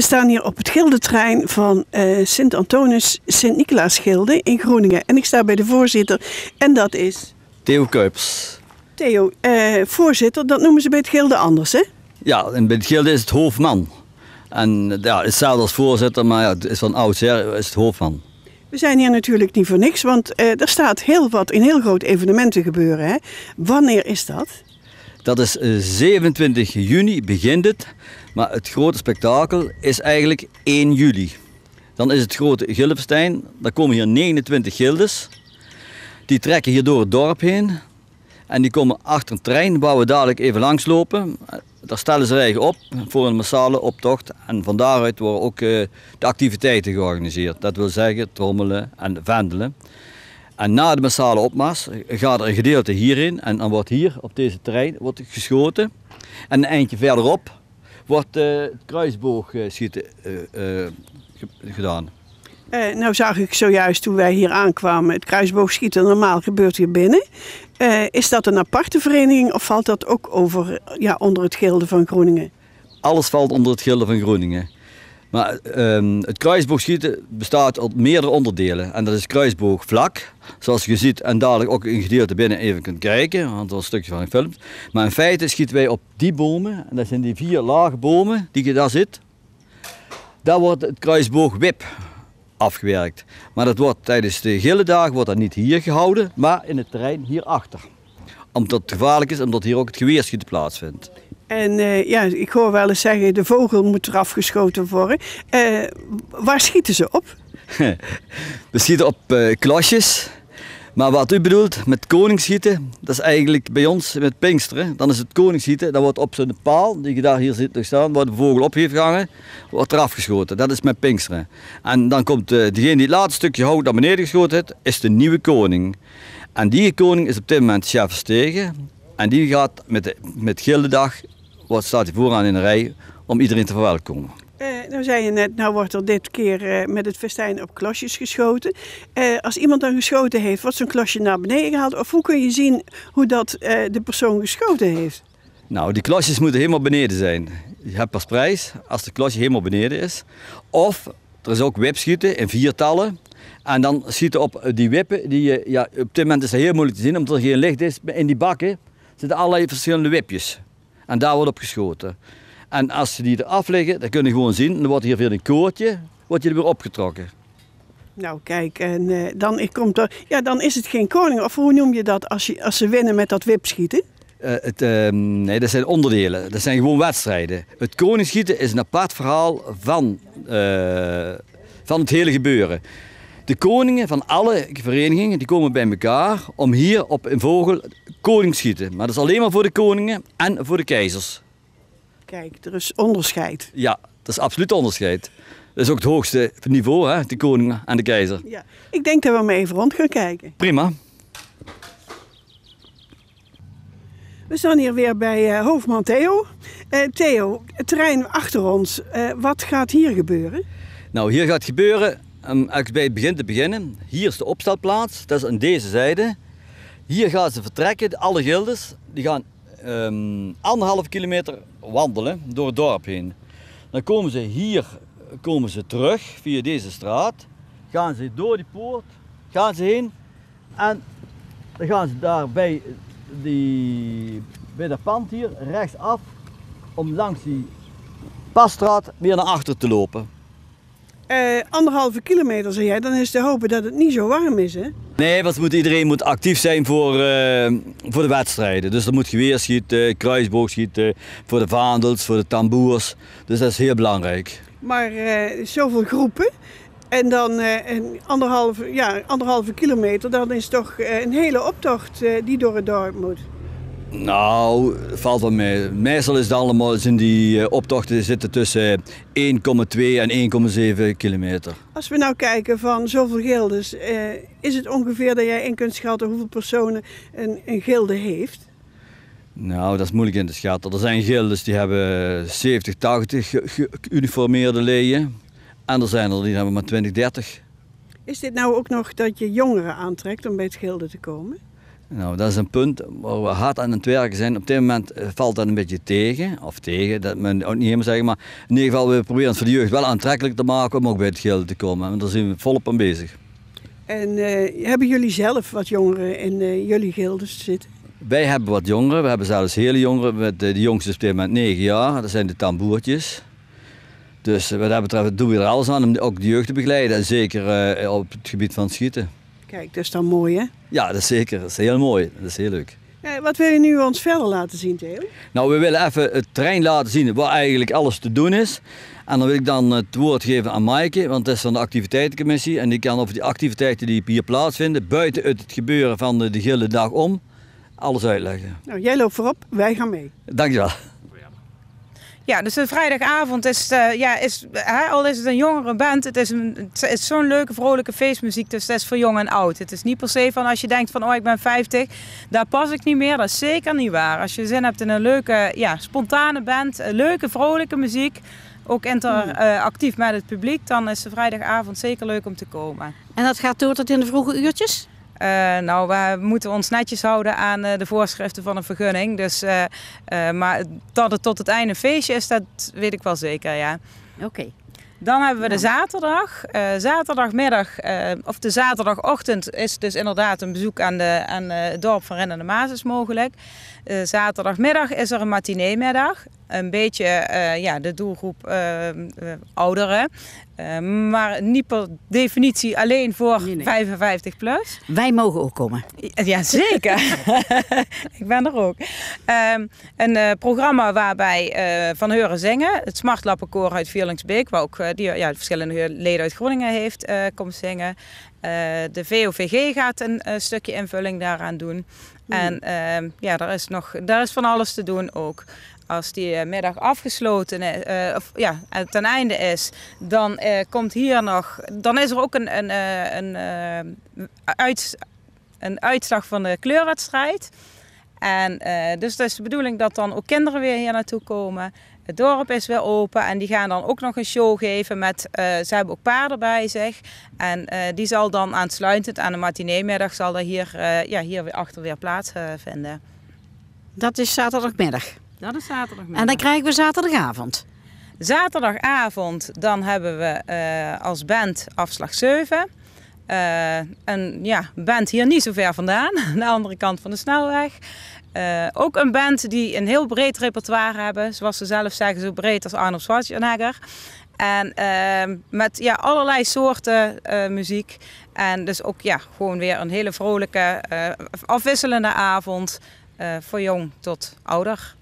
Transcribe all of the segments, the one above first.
We staan hier op het gildetrein van eh, Sint-Antonis-Sint-Nicolaas-Gilde in Groningen. En ik sta bij de voorzitter en dat is... Theo Kuipers. Theo, eh, voorzitter, dat noemen ze bij het gilde anders, hè? Ja, en bij het gilde is het hoofdman. En eh, ja, hetzelfde als voorzitter, maar ja, het is van oudsher is het hoofdman. We zijn hier natuurlijk niet voor niks, want er staat heel wat in heel groot evenementen gebeuren. Hè? Wanneer is dat? Dat is 27 juni begint het. Maar het grote spektakel is eigenlijk 1 juli. Dan is het grote Gildenstein. Dan komen hier 29 gildes. Die trekken hier door het dorp heen. En die komen achter een trein waar we dadelijk even langslopen. Daar stellen ze eigenlijk op voor een massale optocht. En van daaruit worden ook eh, de activiteiten georganiseerd. Dat wil zeggen trommelen en vendelen. En na de massale opmars gaat er een gedeelte hierin. En dan wordt hier op deze trein wordt geschoten. En een eindje verderop wordt eh, het kruisboogschieten eh, eh, gedaan. nou zag ik zojuist toen wij hier aankwamen het kruisboogschieten. Normaal gebeurt hier binnen. is dat een aparte vereniging of valt dat ook over, ja, onder het gilde van Groningen? Alles valt onder het gilde van Groningen. Maar ehm, het kruisboogschieten bestaat uit meerdere onderdelen. En dat is kruisboogvlak, zoals je ziet en dadelijk ook een gedeelte binnen even kunt kijken, want dat is een stukje van een film. Maar in feite schieten wij op die bomen, en dat zijn die vier lage bomen die je daar zit. Daar wordt het kruisboogwip afgewerkt. Maar dat wordt tijdens de gele dagen wordt dat niet hier gehouden, maar in het terrein hierachter. Omdat het gevaarlijk is, omdat hier ook het geweerschieten plaatsvindt. En eh, ja, ik hoor wel eens zeggen, de vogel moet eraf geschoten worden. Eh, waar schieten ze op? We schieten op eh, klasjes. Maar wat u bedoelt met koningsschieten, dat is eigenlijk bij ons met Pinksteren. Dan is het koningsschieten, dan wordt op zo'n paal, die je daar hier ziet staan, waar de vogel op heeft gehangen, wordt er afgeschoten. Dat is met Pinksteren. En dan komt uh, degene die het laatste stukje hout naar beneden geschoten heeft, is de nieuwe koning. En die koning is op dit moment chef Stegen. En die gaat met, de, met wat staat hij vooraan in de rij om iedereen te verwelkomen. Uh, nou zei je net, nou wordt er dit keer eh, met het festijn op klasjes geschoten. Eh, als iemand dan geschoten heeft, wordt zo'n klasje naar beneden gehaald? Of hoe kun je zien hoe dat de persoon geschoten heeft? Nou, die klasjes moeten helemaal beneden zijn. Je hebt pas prijs als de klasje helemaal beneden is. Of er is ook wipschieten in viertallen. En dan schieten op die wippen. Die, ja, op dit moment is dat heel moeilijk te zien, omdat er geen licht is. In die bakken zitten allerlei verschillende wipjes. En daar wordt op geschoten. En als ze die eraf liggen, dan kun je gewoon zien, dan wordt hier weer een koortje, wordt je er weer opgetrokken. Nou kijk, en eh, dan, komt er, ja, dan is het geen koning. Of hoe noem je dat als, je, als ze winnen met dat wipschieten? Uh, het, ehm, nee, dat zijn onderdelen. Dat zijn gewoon wedstrijden. Het koningschieten is een apart verhaal van, eh, van het hele gebeuren. De koningen van alle verenigingen die komen bij elkaar om hier op een vogel koning schieten. Maar dat is alleen maar voor de koningen en voor de keizers. Kijk, er is onderscheid. Ja, dat is absoluut onderscheid. Dat is ook het hoogste niveau, hè? de koning en de keizer. Ja. Ik denk dat we maar even rond gaan kijken. Prima. We staan hier weer bij eh, hoofdman Theo. Eh, Theo, het terrein achter ons, eh, wat gaat hier gebeuren? Nou, hier gaat gebeuren als bij het begin te beginnen, hier is de opstelplaats, dat is aan deze zijde. Hier gaan ze vertrekken, alle gildes, die gaan um, anderhalf kilometer wandelen door het dorp heen. Dan komen ze hier komen ze terug via deze straat, gaan ze door die poort, gaan ze heen en dan gaan ze daar bij, die, bij dat pand hier rechtsaf om langs die passtraat weer naar achter te lopen uh, anderhalve kilometer, zeg jij, dan is te hopen dat het niet zo warm is. Hè? Nee, want moet, iedereen moet actief zijn voor, eh, voor de wedstrijden. Dus er moet kruisboog schieten voor de vaandels, voor de tamboers. Dus dat is heel belangrijk. Maar uh, zoveel groepen en dan een ja, anderhalve kilometer, dan is toch een hele optocht die door het dorp moet. Nou, valt wel mee. Meestal is het allemaal, zijn die eh, optochten zitten tussen 1,2 eh, en 1,7 kilometer. Als we nou kijken van zoveel gildes, eh, is het ongeveer dat jij in kunt schatten hoeveel personen een, een gilde heeft? Nou, dat is moeilijk in te schatten. Er zijn gildes die hebben 70, 80 geuniformeerde leden. En er zijn er die hebben maar 20, 30. Is dit nou ook nog dat je jongeren aantrekt om bij het gilde te komen? Nou, dat is een punt waar we hard aan het werken zijn. Op dit moment eh, valt dat een beetje tegen, of tegen, dat men ook niet helemaal zeggen, maar in ieder geval we proberen het voor de jeugd wel aantrekkelijk te maken om ook bij het gilde te komen. daar zijn we volop aan bezig. En eh, hebben jullie zelf wat jongeren in uh, jullie gildes zitten? Wij hebben wat jongeren, we hebben zelfs hele jongeren. Met, de jongste is op dit moment 9 jaar, dat zijn de tamboertjes. Dus wat dat betreft doen we er alles aan om ook de jeugd te begeleiden. En zeker op het gebied van schieten. Kijk, dat is dan mooi hè? Ja, dat is zeker. Dat is heel mooi. Dat is heel leuk. Eh, wat wil je nu ons verder laten zien, Theo? Nou, we willen even het trein laten zien waar eigenlijk alles te doen is. En dan wil ik dan het woord geven aan Maaike, want dat is van de activiteitencommissie. En die kan over die activiteiten die hier plaatsvinden, buiten het gebeuren van de, de dag om, alles uitleggen. Nou, jij loopt voorop, wij gaan mee. Dankjewel. Ja, dus een vrijdagavond is, eh, ja, is hè, al is het een jongere band, het is, is zo'n leuke, vrolijke feestmuziek. Dus dat is voor jong en oud. Het is niet per se van als je denkt van, oh, ik ben 50, daar pas ik niet meer. Dat is zeker niet waar. Als je zin hebt in een leuke, ja, spontane band, leuke, vrolijke muziek, ook interactief uh, met het publiek, dan is de vrijdagavond zeker leuk om te komen. En dat gaat door tot in de vroege uurtjes? Eh, nou, we moeten ons netjes houden aan eh, de voorschriften van een vergunning. Dus, eh, maar dat het tot het einde een feestje is, dat weet ik wel zeker, ja. Oké. Dan hebben we de zaterdag. zaterdagmiddag, of de zaterdagochtend, is dus inderdaad een bezoek aan, de, aan het dorp van Rennende de Maas mogelijk. zaterdagmiddag is er een middag een beetje eh, ja, de doelgroep eh, eh, ouderen. maar niet per definitie alleen voor 55 plus. Wij mogen ook komen. Ja, zeker. ik ben er ook. Ehm, een programma waarbij Van Heuren Zingen, het Smartlappenkoor uit Vierlingsbeek, waar ook die, ja, verschillende leden uit Groningen heeft, komt zingen. de VOVG gaat een stukje invulling daaraan doen. En ehm, ja, daar is, nog, daar is van alles te doen ook. Als die eh, middag afgesloten is, eh, of ja, ten einde is, dan eh, komt hier nog, dan is er ook een, een, een, uit, een uitslag van de kleurwedstrijd. En dus het is de bedoeling dat dan ook kinderen weer hier naartoe komen. Het dorp is weer open en die gaan dan ook nog een show geven met, ze hebben ook paarden bij zich. En die zal dan aansluitend aan de matineemiddag zal er hier, ja, hier weer achter weer plaatsvinden. dat is zaterdagmiddag? Nou, dat is zaterdagmiddag. En dan krijgen we zaterdagavond. Zaterdagavond dan hebben we eh, als band afslag 7. een eh, ja, band hier niet zo ver vandaan, aan de andere kant van de snelweg. Eh, ook een band die een heel breed repertoire hebben, zoals ze zelf zeggen, zo breed als Arnold Schwarzenegger. En uh, met ja, allerlei soorten muziek. En dus ook ja, gewoon weer een hele vrolijke, afwisselende avond. voor jong tot ouder.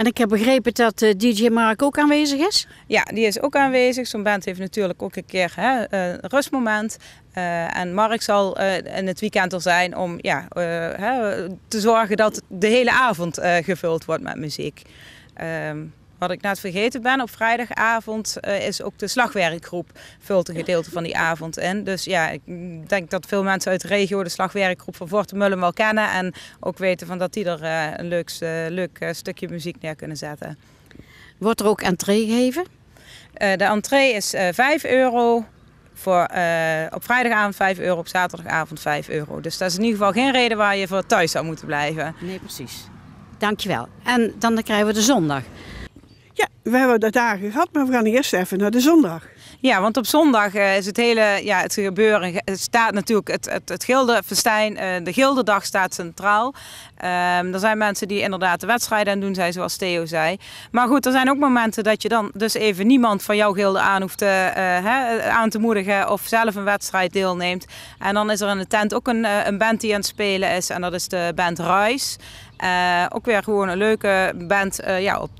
En ik heb begrepen dat eh, DJ Mark ook aanwezig is. Ja, die is ook aanwezig. Zo'n band heeft natuurlijk ook een keer hè, een rustmoment. Eh, en Mark zal eh, in het weekend er zijn om ja, hè, te zorgen dat de hele avond gevuld wordt met muziek. Ehm, wat ik net vergeten ben, op vrijdagavond eh, is ook de slagwerkgroep vult een gedeelte van die avond in. Dus ja, ik denk dat veel mensen uit de regio de slagwerkgroep van Vortemullen wel kennen. En ook weten van dat die er eh, een eh, leuk, leuk stukje muziek neer kunnen zetten. Wordt er ook entree gegeven? de entree is 5 euro. Voor, op vrijdagavond 5 euro, op zaterdagavond 5 euro. Dus dat is in ieder geval geen reden waar je voor thuis zou moeten blijven. Nee, precies. Dankjewel. En dan krijgen we de zondag we hebben dat daar gehad, maar we gaan eerst even naar de zondag. Ja, want op zondag eh, is het hele ja, het gebeuren. Het staat natuurlijk het, het, het gildenfestijn, eh, de gildendag staat centraal. Um, er zijn mensen die inderdaad de wedstrijden aan doen zijn, zoals Theo zei. Maar goed, er zijn ook momenten dat je dan dus even niemand van jouw gilde aan hoeft eh, aan te moedigen of zelf een wedstrijd deelneemt. En dan is er in de tent ook een, een band die aan het spelen is en dat is de band Ruis. Eh, ook weer gewoon een leuke band eh, ja, op,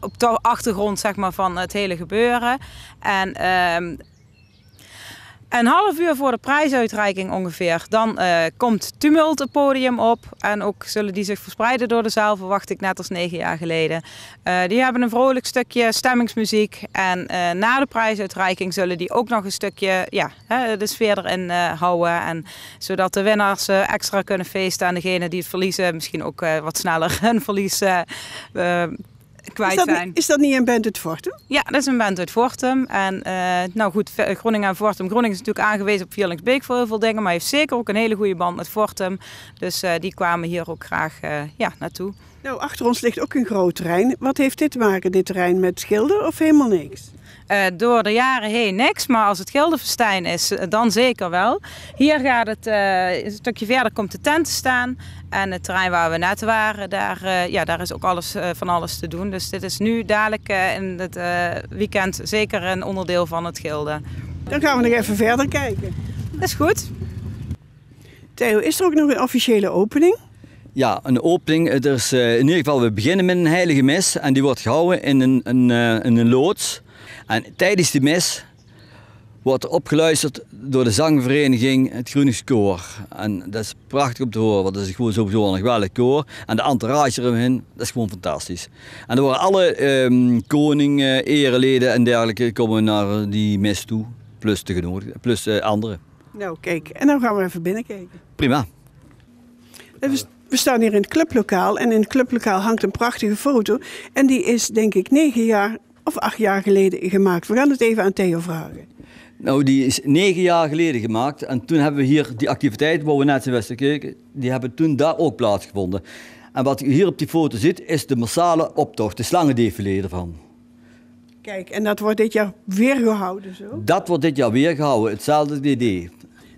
op de achtergrond zeg maar, van het hele gebeuren. En ehm, een half uur voor de prijsuitreiking ongeveer, dan uh, komt Tumult het podium op. En ook zullen die zich verspreiden door de zaal, verwacht ik, net als negen jaar geleden. Eh, die hebben een vrolijk stukje stemmingsmuziek. En eh, na de prijsuitreiking zullen die ook nog een stukje ja, de sfeer erin houden. En, zodat de winnaars extra kunnen feesten en degenen die het verliezen misschien ook wat sneller hun verlies kwijt is dat, zijn. Is dat niet een band uit Vortum? Ja, dat is een band uit Vortum. En uh, nou goed, Groningen en Vortum. Groningen is natuurlijk aangewezen op Vierlingsbeek voor heel veel dingen. Maar heeft zeker ook een hele goede band met Vortum. Dus eh, die kwamen hier ook graag eh, ja, naartoe. Nou, achter ons ligt ook een groot terrein. Wat heeft dit te maken, dit terrein, met schilder of helemaal niks? Eh, door de jaren heen niks, maar als het Gildenfestijn is, eh, dan zeker wel. Hier gaat het, eh, een stukje verder komt de tent te staan. En het terrein waar we net waren, daar, ja, daar is ook alles, van alles te doen. Dus dit is nu dadelijk in het weekend zeker een onderdeel van het Gilde. Dan gaan we nog even verder kijken. Dat is goed. Theo, is er ook nog een officiële opening? Ja, een opening. Dus, in ieder geval, we beginnen met een heilige mis en die wordt gehouden in een, een, eh, in een loods. En tijdens die mis wordt opgeluisterd door de zangvereniging Het Groene Koor. En dat is prachtig om te horen, want dat is gewoon sowieso een geweldig koor. En de entourage eromheen, dat is gewoon fantastisch. En er worden alle ehm, koning, ereleden en dergelijke komen naar die mis toe. Plus de genodigden, plus eh, anderen. Nou kijk, en dan gaan we even binnenkijken. Prima. Even we staan hier in het clublokaal en in het clublokaal hangt een prachtige foto. En die is denk ik negen jaar of acht jaar geleden gemaakt. We gaan het even aan Theo vragen. Nou, die is negen jaar geleden gemaakt. En toen hebben we hier die activiteit waar we net in keken, die hebben toen daar ook plaatsgevonden. En wat hier op die foto zit, is de massale optocht, de slangendefilé ervan. Kijk, en dat wordt dit jaar weer gehouden zo? Dat wordt dit jaar weer gehouden, hetzelfde idee.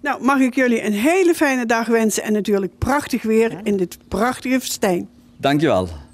Nou, mag ik jullie een hele fijne dag wensen en natuurlijk prachtig weer in dit prachtige je Dankjewel.